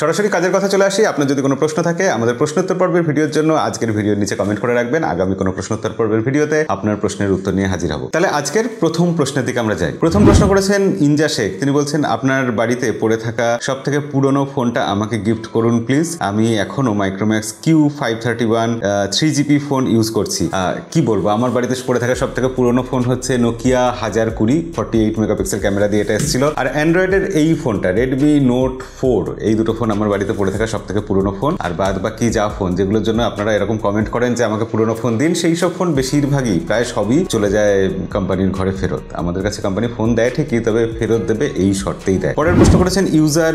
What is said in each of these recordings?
সরাসরি কাজের কথা চলে আসি আপনার যদি কোনো প্রশ্ন থাকে আমাদের প্রশ্নোত্তর পর্বের ভিডিওর জন্য আজকের ভিডিওর নিচে কমেন্ট করে রাখবেন আগামী কোনো প্রশ্নোত্তর পর্বের ভিডিওতে আপনার প্রশ্নের উত্তর নিয়ে হাজির হব তাহলে আজকের প্রথম প্রশ্নের দিকে আমরা যাই প্রথম প্রশ্ন করেছেন ইনজা শেখ তিনি বলছেন আপনার বাড়িতে পড়ে থাকা সব থেকে পুরনো ফোনটা আমাকে গিফট করুন প্লিজ আমি এখনও Micromax Q five thirty one three GB phone use করছি কি বলবো আমার বাড়িতে পড়ে থাকা সব থেকে পুরনো ফোন হচ্ছে নোকিয়া হাজার কুড়ি ফর্টি এইট মেগাপিক্সেল ক্যামেরা দিয়ে এটা এসেছিল আর অ্যান্ড্রয়েডের এই ফোনটা রেডমি নোট ফোর এই দুটো ফোন আমার বাড়িতে পড়ে থাকা সব থেকে পুরনো ফোন আর বাদ বাকি যা ফোন যেগুলোর জন্য আপনারা এরকম কমেন্ট করেন যে আমাকে পুরনো ফোন দিন সেই সব ফোন বেশিরভাগই প্রায় সবই চলে যায় কোম্পানির ঘরে ফেরত আমাদের কাছে কোম্পানি ফোন দেয় ঠিকই তবে ফেরত দেবে এই শর্তেই দেয় পরের প্রশ্ন করেছেন ইউজার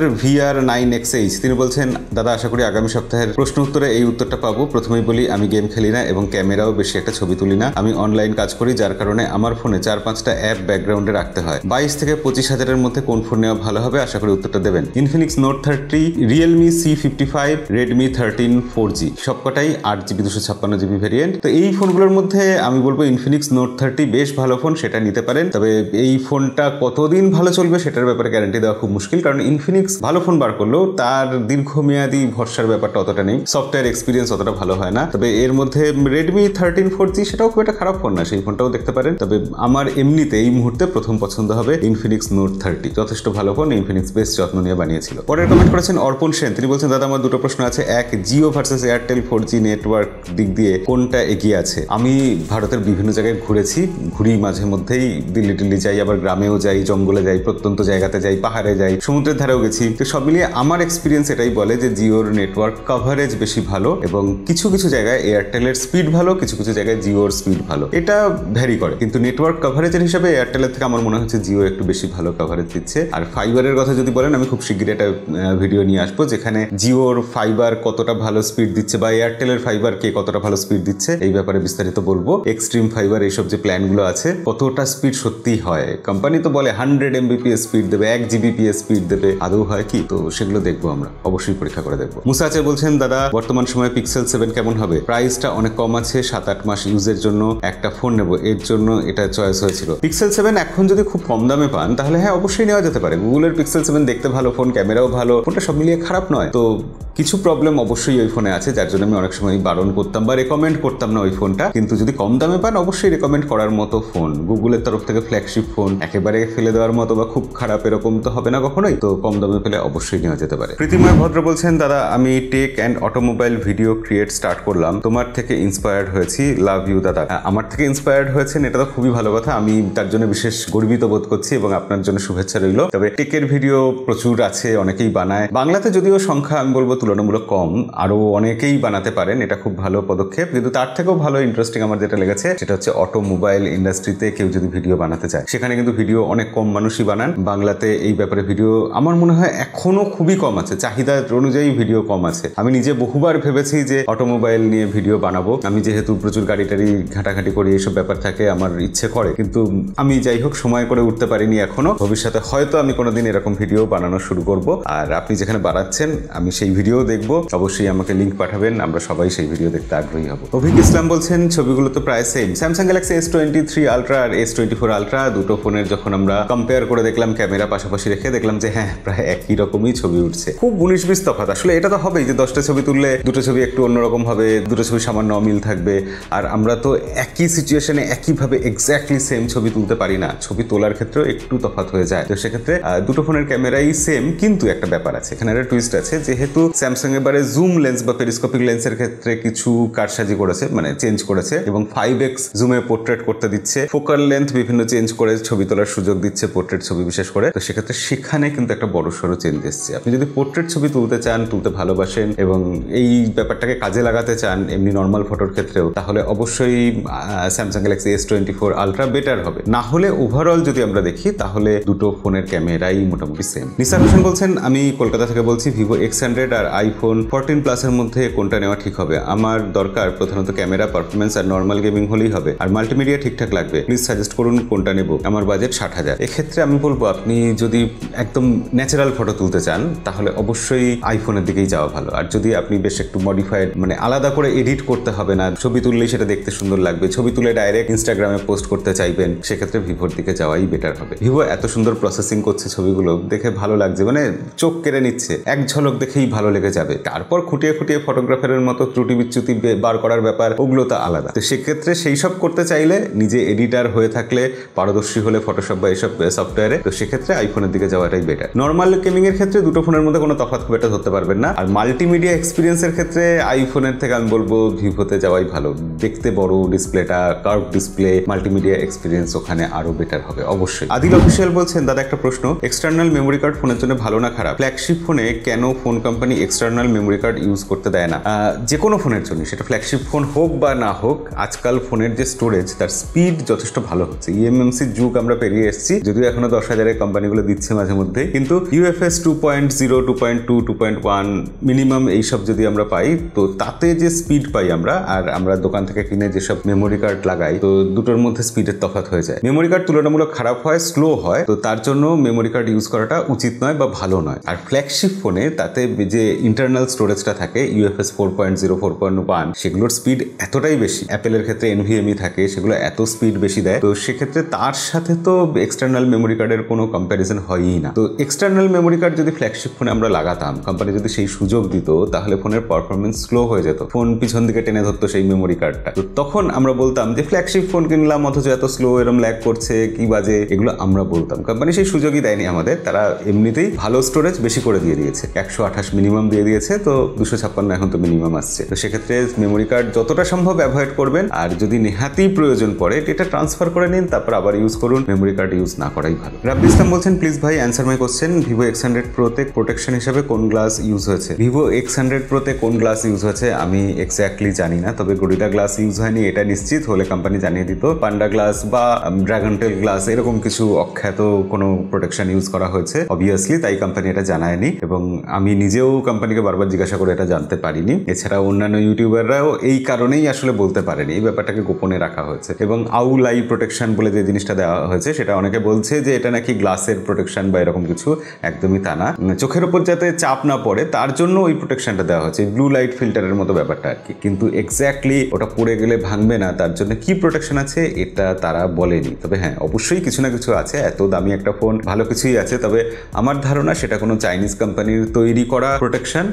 আর নাইন এক্স এইচ তিনি বলছেন দাদা আশা করি আগামী সপ্তাহের প্রশ্ন উত্তরে এই উত্তরটা পাবো প্রথমেই বলি আমি গেম খেলি না এবং ক্যামেরাও বেশি একটা ছবি তুলি না আমি অনলাইন কাজ করি যার কারণে আমার ফোনে চার পাঁচটা অ্যাপ ব্যাকগ্রাউন্ডে রাখতে হয় বাইশ থেকে পঁচিশ হাজারের মধ্যে কোন ফোন নেওয়া ভালো হবে আশা করি উত্তরটা দেবেন Infinix Note thirty Realme C fifty five Redmi thirteen four G সবকটাই আট জিবি দুশো ছাপ্পান্ন জিবি ভেরিয়েন্ট তো এই ফোনগুলোর মধ্যে আমি বলবো ইনফিনিক্স নোট থার্টি বেশ ভালো ফোন সেটা নিতে পারেন তবে এই ফোনটা কতদিন ভালো চলবে সেটার ব্যাপারে গ্যারান্টি দেওয়া খুব মুশকিল কারণ ইনফিনিক্স ভালো ফোন বার করলেও তার দীর্ঘমেয়াদী ভরসার ব্যাপারটা অতটা নেই সফটওয়্যার এক্সপিরিয়েন্স অতটা ভালো হয় না তবে এর মধ্যে রেডমি থার্টিন ফোর জি সেটাও খুব একটা খারাপ ফোন না সেই ফোনটাও দেখতে পারেন তবে আমার এমনিতে এই মুহূর্তে প্রথম পছন্দ হবে ইনফিনিক্স নোট থার্টি যথেষ্ট ভালো ফোন ইনফিনিক্স বেশ যত্ন নিয়ে বানিয়েছিল পরের কমেন্ট করেছেন অর্পণ সেন তিনি বলছেন দাদা আমার দুটো প্রশ্ন আছে এক Jio versus Airtel four G network দিক দিয়ে কোনটা এগিয়ে আছে আমি ভারতের বিভিন্ন জায়গায় ঘুরেছি ঘুরি মাঝে মধ্যেই দিল্লি টিল্লি যাই আবার গ্রামেও যাই জঙ্গলে যাই প্রত্যন্ত জায়গাতে যাই পাহাড়ে যাই সমুদ্রের ধারেও গেছি তো সব মিলিয়ে আমার এক্সপিরিয়েন্স এটাই বলে যে জিওর নেটওয়ার্ক কভারেজ বেশি ভালো এবং কিছু কিছু জায়গায় এয়ারটেলের স্পিড ভালো কিছু কিছু জায়গায় জিওর স্পিড ভালো এটা ভ্যারি করে কিন্তু নেটওয়ার্ক কভারেজের হিসাবে এয়ারটেলের থেকে আমার মনে হচ্ছে জিও একটু বেশি ভালো কভারেজ দিচ্ছে আর ফাইবারের কথা যদি বলেন আমি খুব শীঘ্রই একটা ভিডিও নিয়ে নিয়ে আসবো যেখানে জিওর ফাইবার কতটা ভালো স্পিড দিচ্ছে বা এয়ারটেলের ফাইবার কে কতটা ভালো স্পিড দিচ্ছে এই ব্যাপারে বিস্তারিত বলবো এক্সট্রিম ফাইবার এইসব যে প্ল্যানগুলো আছে কতটা স্পিড সত্যি হয় কোম্পানি তো বলে হান্ড্রেড এমবিপিএস স্পিড দেবে এক জিবিপিএস স্পিড দেবে আদৌ হয় কি তো সেগুলো দেখবো আমরা অবশ্যই পরীক্ষা করে দেখবো মুসাচে বলছেন দাদা বর্তমান সময়ে পিক্সেল সেভেন কেমন হবে প্রাইসটা অনেক কম আছে সাত আট মাস ইউজের জন্য একটা ফোন নেব এর জন্য এটা চয়েস হয়েছিল পিক্সেল সেভেন এখন যদি খুব কম দামে পান তাহলে হ্যাঁ অবশ্যই নেওয়া যেতে পারে গুগলের পিক্সেল সেভেন দেখতে ভালো ফোন ক্যামেরাও ভালো ফোনটা সব মিলিয়ে খারাপ নয় তো কিছু প্রবলেম অবশ্যই ওই ফোনে আছে যার জন্য আমি অনেক সময় বারণ করতাম বা রেকমেন্ড করতাম না ওই ফোনটা কিন্তু যদি কম দামে পান অবশ্যই রেকমেন্ড করার মতো ফোন গুগলের তরফ থেকে ফ্ল্যাগশিপ ফোন একেবারে ফেলে দেওয়ার মতো বা খুব খারাপ এরকম তো হবে না কখনোই তো কম দামে পেলে অবশ্যই নেওয়া যেতে পারে প্রীতিময় ভদ্র বলছেন দাদা আমি tech and automobile video create start করলাম তোমার থেকে ইন্সপায়ার্ড হয়েছি লাভ ইউ দাদা আমার থেকে ইন্সপায়ার্ড হয়েছেন এটা তো খুবই ভালো কথা আমি তার জন্য বিশেষ গর্বিত বোধ করছি এবং আপনার জন্য শুভেচ্ছা রইল তবে টেকের ভিডিও প্রচুর আছে অনেকেই বানায় বাংলা বাংলাতে যদিও সংখ্যা আমি বলবো তুলনামূলক কম আরও অনেকেই বানাতে পারেন এটা খুব ভালো পদক্ষেপ কিন্তু তার থেকেও ভালো ইন্টারেস্টিং আমার যেটা লেগেছে সেটা হচ্ছে অটোমোবাইল ইন্ডাস্ট্রিতে কেউ যদি ভিডিও বানাতে চায় সেখানে কিন্তু ভিডিও অনেক কম মানুষই বানান বাংলাতে এই ব্যাপারে ভিডিও আমার মনে হয় এখনও খুবই কম আছে চাহিদা অনুযায়ী ভিডিও কম আছে আমি নিজে বহুবার ভেবেছি যে অটোমোবাইল নিয়ে ভিডিও বানাবো আমি যেহেতু প্রচুর গাড়ি টাড়ি ঘাঁটাঘাঁটি করি এসব ব্যাপার থাকে আমার ইচ্ছে করে কিন্তু আমি যাই হোক সময় করে উঠতে পারিনি এখনও ভবিষ্যতে হয়তো আমি কোনোদিন এরকম ভিডিও বানানো শুরু করব আর আপনি যেখানে বাড়াচ্ছেন আমি সেই ভিডিও দেখব অবশ্যই আমাকে লিঙ্ক পাঠাবেন আমরা সবাই সেই ভিডিও দেখতে আগ্রহী হব অভিজ্ঞ ইসলাম বলছেন ছবিগুলো তো প্রায় same Samsung Galaxy S twenty three Ultra আর এস টোয়েন্টি ফোর আলট্রা দুটো ফোনের যখন আমরা কম্পেয়ার করে দেখলাম ক্যামেরা পাশাপাশি রেখে দেখলাম যে হ্যাঁ প্রায় একই রকমই ছবি উঠছে খুব উনিশ বিশ তফাত আসলে এটা তো হবেই যে দশটা ছবি তুললে দুটো ছবি একটু অন্যরকম হবে দুটো ছবি সামান্য অমিল থাকবে আর আমরা তো একই সিচুয়েশনে একইভাবে এক্স্যাক্টলি সেম ছবি তুলতে পারি না ছবি তোলার ক্ষেত্রেও একটু তফাত হয়ে যায় তো সেক্ষেত্রে দুটো ফোনের ক্যামেরাই সেম কিন্তু একটা ব্যাপার আছে এখানে এখানে টুইস্ট আছে যেহেতু স্যামসাং এবারে জুম লেন্স বা পেরিস্কোপিক লেন্সের ক্ষেত্রে কিছু কারসাজি করেছে মানে চেঞ্জ করেছে এবং ফাইভ এক্স জুমে পোর্ট্রেট করতে দিচ্ছে ফোকাল লেন্থ বিভিন্ন চেঞ্জ করে ছবি তোলার সুযোগ দিচ্ছে পোর্ট্রেট ছবি বিশেষ করে তো সেক্ষেত্রে সেখানে কিন্তু একটা বড় সড়ো চেঞ্জ এসছে আপনি যদি পোর্ট্রেট ছবি তুলতে চান তুলতে ভালোবাসেন এবং এই ব্যাপারটাকে কাজে লাগাতে চান এমনি নর্মাল ফটোর ক্ষেত্রেও তাহলে অবশ্যই Samsung Galaxy S twenty four Ultra better হবে না হলে ওভারঅল যদি আমরা দেখি তাহলে দুটো ফোনের ক্যামেরাই মোটামুটি সেম নিসার হোসেন বলছেন আমি কলকাতা থেকে বলছি ভিভো এক্স হান্ড্রেড আর আইফোন ফোরটিন প্লাসের মধ্যে কোনটা নেওয়া ঠিক হবে আমার দরকার প্রধানত ক্যামেরা পারফরমেন্স আর নর্মাল গেমিং হলেই হবে আর মাল্টিমিডিয়া ঠিকঠাক লাগবে প্লিজ সাজেস্ট করুন কোনটা নেব আমার বাজেট ষাট হাজার এক্ষেত্রে আমি বলবো আপনি যদি একদম ন্যাচারাল ফটো তুলতে চান তাহলে অবশ্যই আইফোনের দিকেই যাওয়া ভালো আর যদি আপনি বেশ একটু মডিফাইড মানে আলাদা করে এডিট করতে হবে না ছবি তুললেই সেটা দেখতে সুন্দর লাগবে ছবি তুলে ডাইরেক্ট ইনস্টাগ্রামে পোস্ট করতে চাইবেন সেক্ষেত্রে ভিভোর দিকে যাওয়াই বেটার হবে ভিভো এত সুন্দর প্রসেসিং করছে ছবিগুলো দেখে ভালো লাগছে মানে চোখ কেড়ে নিচ্ছে এক ঝলক দেখেই ভালো লেগে যাবে তারপর খুঁটিয়ে খুঁটিয়ে ফটোগ্রাফারের মতো ত্রুটি বিচ্যুতি বার করার ব্যাপার ওগুলো তো আলাদা তো সেক্ষেত্রে সেই সব করতে চাইলে নিজে এডিটার হয়ে থাকলে পারদর্শী হলে ফটোশপ বা এইসব সফটওয়্যারে তো সেক্ষেত্রে আইফোনের দিকে যাওয়াটাই বেটার নর্মাল গেমিং এর ক্ষেত্রে দুটো ফোনের মধ্যে কোনো তফাৎ খুব একটা ধরতে পারবেন না আর মাল্টিমিডিয়া এক্সপিরিয়েন্সের ক্ষেত্রে আইফোনের থেকে আমি বলবো ভিভোতে যাওয়াই ভালো দেখতে বড় ডিসপ্লেটা কার্ভ ডিসপ্লে মাল্টিমিডিয়া এক্সপিরিয়েন্স ওখানে আরো বেটার হবে অবশ্যই আদিল অফিসিয়াল বলছেন দাদা একটা প্রশ্ন এক্সটার্নাল মেমোরি কার্ড ফোনের জন্য ভালো না খারাপ ফ্ল্যাগশিপ ফোন ফোনে কেন phone company external memory card use করতে দেয় না যে কোনো ফোনের জন্য সেটা ফ্ল্যাগশিপ ফোন হোক বা না হোক আজকাল ফোনের যে স্টোরেজ তার স্পিড যথেষ্ট ভালো হচ্ছে ইএমএমসির e যুগ আমরা পেরিয়ে এসেছি যদিও এখনো দশ হাজারের কোম্পানিগুলো দিচ্ছে মাঝে মধ্যে কিন্তু UFS two point zero two point two two point one minimum এইসব যদি আমরা পাই তো তাতে যে স্পিড পাই আমরা আর আমরা দোকান থেকে কিনে যেসব মেমোরি কার্ড লাগাই তো দুটোর মধ্যে স্পিডের তফাত হয়ে যায় মেমোরি কার্ড তুলনামূলক খারাপ হয় স্লো হয় তো তার জন্য মেমোরি কার্ড ইউজ করাটা উচিত নয় বা ভালো নয় আর ফ্ল্যাগশিপ ফ্ল্যাগশিপ ফোনে তাতে যে ইন্টারনাল স্টোরেজটা থাকে UFS four point zero four point one সেগুলোর স্পিড এতটাই বেশি অ্যাপেলের ক্ষেত্রে এনভিএমই e থাকে সেগুলো এত স্পিড বেশি দেয় তো সেক্ষেত্রে তার সাথে তো এক্সটার্নাল মেমোরি কার্ডের কোনো কম্প্যারিজন হয়ই না তো এক্সটার্নাল মেমোরি কার্ড যদি ফ্ল্যাগশিপ ফোনে আমরা লাগাতাম কোম্পানি যদি সেই সুযোগ দিত তাহলে ফোনের পারফরমেন্স স্লো হয়ে যেত ফোন পিছন দিকে টেনে ধরতো সেই মেমোরি কার্ডটা তো তখন আমরা বলতাম যে ফ্ল্যাগশিপ ফোন কিনলাম অথচ এত স্লো এরম ল্যাগ করছে কি বাজে এগুলো আমরা বলতাম কোম্পানি সেই সুযোগই দেয়নি আমাদের তারা এমনিতেই ভালো স্টোরেজ বেশি করে দিয়েছে দিয়ে দিয়েছে একশো আঠাশ মিনিমাম দিয়ে দিয়েছে তো দুশো ছাপ্পান্ন এখন তো মিনিমাম আসছে তো সেক্ষেত্রে মেমোরি কার্ড যতটা সম্ভব অ্যাভয়েড করবেন আর যদি নেহাতেই প্রয়োজন পড়ে এটা ট্রান্সফার করে নিন তারপর আবার ইউজ করুন মেমোরি কার্ড ইউজ না করাই ভালো রাব্বি ইসলাম বলছেন প্লিজ ভাই answer my question Vivo X hundred প্রোতে প্রোটেকশন হিসেবে কোন গ্লাস ইউজ হয়েছে ভিভো এক্স হান্ড্রেড প্রোতে কোন গ্লাস ইউজ হয়েছে আমি এক্স্যাক্টলি জানি না তবে গরিলা গ্লাস ইউজ হয়নি এটা নিশ্চিত হলে কোম্পানি জানিয়ে দিত পান্ডা গ্লাস বা ড্রাগন টেল গ্লাস এরকম কিছু অখ্যাত কোনো প্রোটেকশন ইউজ করা হয়েছে অবভিয়াসলি তাই কোম্পানি এটা জানায়নি এবং আমি নিজেও কোম্পানিকে বারবার জিজ্ঞাসা করে এটা জানতে পারিনি এছাড়া অন্যান্য ইউটিউবাররাও এই কারণেই আসলে বলতে পারেনি এই ব্যাপারটাকে গোপনে রাখা হয়েছে এবং আউ লাইভ প্রোটেকশন বলে যে জিনিসটা দেওয়া হয়েছে সেটা অনেকে বলছে যে এটা নাকি গ্লাসের প্রোটেকশন বা এরকম কিছু একদমই তা না চোখের ওপর যাতে চাপ না পড়ে তার জন্য ওই প্রোটেকশনটা দেওয়া হয়েছে ব্লু লাইট ফিল্টারের মতো ব্যাপারটা আর কি কিন্তু এক্স্যাক্টলি ওটা পড়ে গেলে ভাঙবে না তার জন্য কি প্রোটেকশন আছে এটা তারা বলেনি তবে হ্যাঁ অবশ্যই কিছু না কিছু আছে এত দামি একটা ফোন ভালো কিছুই আছে তবে আমার ধারণা সেটা কোনো চাইনিজ কোম্পানি কোম্পানির তৈরি করা প্রোটেকশন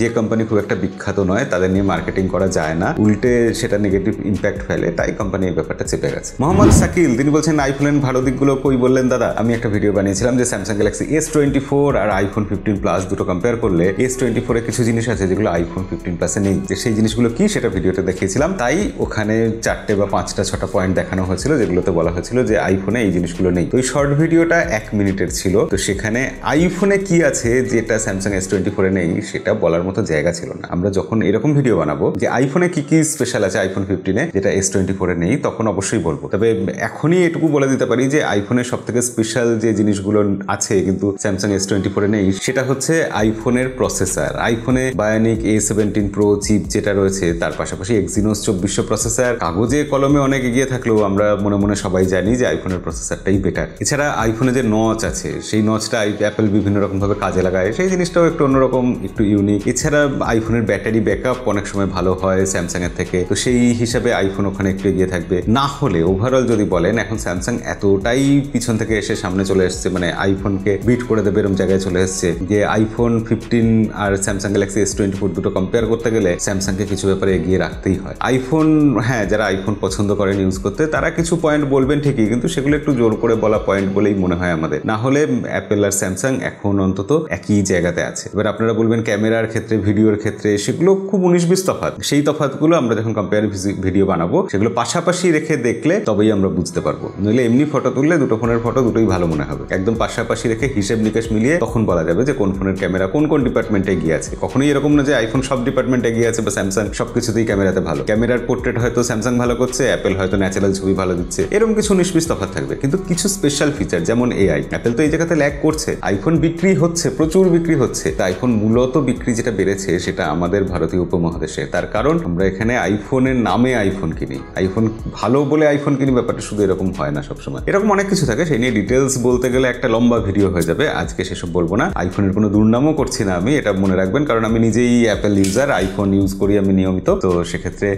যে কোম্পানি খুব একটা বিখ্যাত নয় তাদের নিয়ে মার্কেটিং করা যায় না উল্টে সেটা নেগেটিভ ইম্প্যাক্ট ফেলে তাই কোম্পানি এই ব্যাপারটা চেপে গেছে মোহাম্মদ সাকিল তিনি বলছেন আইফোনের ভালো দিকগুলো কই বললেন দাদা আমি একটা ভিডিও বানিয়েছিলাম যে Samsung Galaxy S twenty four আর আইফোন ফিফটিন প্লাস দুটো কম্পেয়ার করলে এস টোয়েন্টি ফোরে কিছু জিনিস আছে যেগুলো আইফোন ফিফটিন প্লাসে নেই যে সেই জিনিসগুলো কি সেটা ভিডিওতে দেখিয়েছিলাম তাই ওখানে চারটে বা পাঁচটা ছটা পয়েন্ট দেখানো হয়েছিল যেগুলোতে বলা হয়েছিল যে আইফোনে এই জিনিসগুলো নেই তো এই শর্ট ভিডিওটা এক মিনিটের ছিল তো সেখানে আইফোনে কি আছে যেটা স্যামসাং এস টোয়েন্টি ফোরে নেই সেটা বলা বলার মতো জায়গা ছিল না আমরা যখন এরকম ভিডিও বানাবো যে আইফোনে কি কি স্পেশাল আছে আইফোন ফিফটিনে যেটা এস টোয়েন্টি ফোরে নেই তখন অবশ্যই বলবো তবে এখনই এটুকু বলে দিতে পারি যে আইফোনের সব থেকে স্পেশাল যে জিনিসগুলো আছে কিন্তু স্যামসাং এস টোয়েন্টি ফোরে নেই সেটা হচ্ছে আইফোনের প্রসেসর আইফোনে Bionic A seventeen Pro chip যেটা রয়েছে তার পাশাপাশি এক্সিনোস চব্বিশশো প্রসেসর কাগজে কলমে অনেক এগিয়ে থাকলেও আমরা মনে মনে সবাই জানি যে আইফোনের প্রসেসরটাই বেটার এছাড়া আইফোনে যে নচ আছে সেই নচটা অ্যাপেল বিভিন্ন রকমভাবে কাজে লাগায় সেই জিনিসটাও একটু অন্যরকম একটু ইউনিক এছাড়া আইফোনের ব্যাটারি ব্যাকআপ অনেক সময় ভালো হয় স্যামসাংয়ের থেকে তো সেই হিসাবে আইফোন ওখানে একটু এগিয়ে থাকবে না হলে ওভারঅল যদি বলেন এখন স্যামসাং এতটাই পিছন থেকে এসে সামনে চলে এসছে মানে আইফোনকে বিট করে দেবে এরকম জায়গায় চলে এসছে যে আইফোন ফিফটিন আর Samsung Galaxy S twenty four দুটো কম্পেয়ার করতে গেলে স্যামসাংকে কিছু ব্যাপারে এগিয়ে রাখতেই হয় আইফোন হ্যাঁ যারা আইফোন পছন্দ করেন ইউজ করতে তারা কিছু পয়েন্ট বলবেন ঠিকই কিন্তু সেগুলো একটু জোর করে বলা পয়েন্ট বলেই মনে হয় আমাদের না হলে অ্যাপেল আর স্যামসাং এখন অন্তত একই জায়গাতে আছে এবার আপনারা বলবেন ক্যামেরার ক্ষেত্রে ভিডিওর ক্ষেত্রে সেগুলো খুব উনিশ বিশ তফাত সেই তফাতগুলো আমরা যখন কম্পেয়ার ভিডিও বানাবো সেগুলো পাশাপাশি রেখে দেখলে তবেই আমরা বুঝতে পারবো নইলে এমনি ফটো তুললে দুটো ফোনের ফটো দুটোই ভালো মনে হবে একদম পাশাপাশি রেখে হিসেব নিকাশ মিলিয়ে তখন বলা যাবে যে কোন ফোনের ক্যামেরা কোন কোন ডিপার্টমেন্টে গিয়ে আছে কখনোই এরকম না যে আইফোন সব ডিপার্টমেন্টে গিয়ে আছে বা স্যামসাং সব কিছুতেই ক্যামেরাতে ভালো ক্যামেরার পোর্ট্রেট হয়তো স্যামসাং ভালো করছে অ্যাপেল হয়তো ন্যাচারাল ছবি ভালো দিচ্ছে এরকম কিছু উনিশ বিশ তফাত থাকবে কিন্তু কিছু স্পেশাল ফিচার যেমন এআই অ্যাপেল তো এই জায়গাতে ল্যাক করছে আইফোন বিক্রি হচ্ছে প্রচুর বিক্রি হচ্ছে তা আইফোন মূলত বিক্রি যেটা যেটা বেড়েছে সেটা আমাদের ভারতীয় উপমহাদেশে তার কারণ আমরা এখানে আইফোনের নামে আইফোন কিনি আইফোন ভালো বলে আইফোন কিনি ব্যাপারটা শুধু এরকম হয় না সবসময় এরকম অনেক কিছু থাকে সেই নিয়ে ডিটেলস বলতে গেলে একটা লম্বা ভিডিও হয়ে যাবে আজকে সেসব বলবো না আইফোনের কোনো দুর্নামও করছি না আমি এটা মনে রাখবেন কারণ আমি নিজেই অ্যাপেল ইউজার আইফোন ইউজ করি আমি নিয়মিত তো সেক্ষেত্রে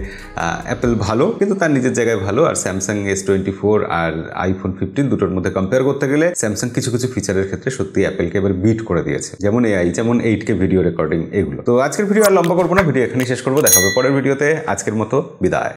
অ্যাপেল ভালো কিন্তু তার নিজের জায়গায় ভালো আর স্যামসাং এস টোয়েন্টি ফোর আর আইফোন ফিফটিন দুটোর মধ্যে কম্পেয়ার করতে গেলে স্যামসাং কিছু কিছু ফিচারের ক্ষেত্রে সত্যি অ্যাপেলকে এবার বিট করে দিয়েছে যেমন এআই যেমন এইট কে ভিডিও রেকর্ডিং এগুলো তো আজকের ভিডিও আর লম্বা করবো না ভিডিও এখানেই শেষ করবো দেখাবে পরের ভিডিওতে আজকের মতো বিদায়